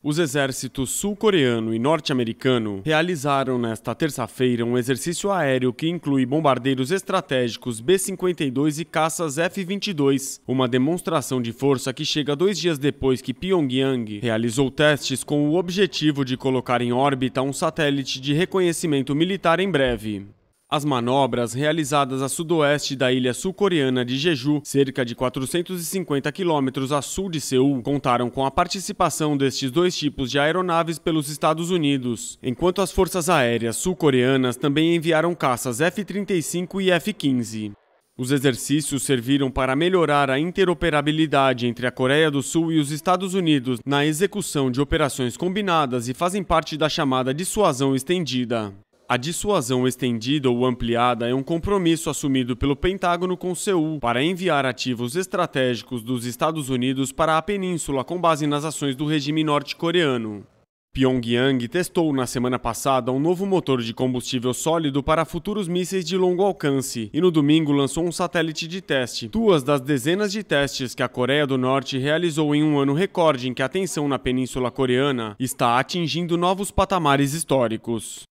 Os exércitos sul-coreano e norte-americano realizaram nesta terça-feira um exercício aéreo que inclui bombardeiros estratégicos B-52 e caças F-22, uma demonstração de força que chega dois dias depois que Pyongyang realizou testes com o objetivo de colocar em órbita um satélite de reconhecimento militar em breve. As manobras realizadas a sudoeste da ilha sul-coreana de Jeju, cerca de 450 quilômetros a sul de Seul, contaram com a participação destes dois tipos de aeronaves pelos Estados Unidos, enquanto as forças aéreas sul-coreanas também enviaram caças F-35 e F-15. Os exercícios serviram para melhorar a interoperabilidade entre a Coreia do Sul e os Estados Unidos na execução de operações combinadas e fazem parte da chamada dissuasão estendida. A dissuasão estendida ou ampliada é um compromisso assumido pelo Pentágono com Seul para enviar ativos estratégicos dos Estados Unidos para a península com base nas ações do regime norte-coreano. Pyongyang testou na semana passada um novo motor de combustível sólido para futuros mísseis de longo alcance e no domingo lançou um satélite de teste, duas das dezenas de testes que a Coreia do Norte realizou em um ano recorde em que a tensão na Península Coreana está atingindo novos patamares históricos.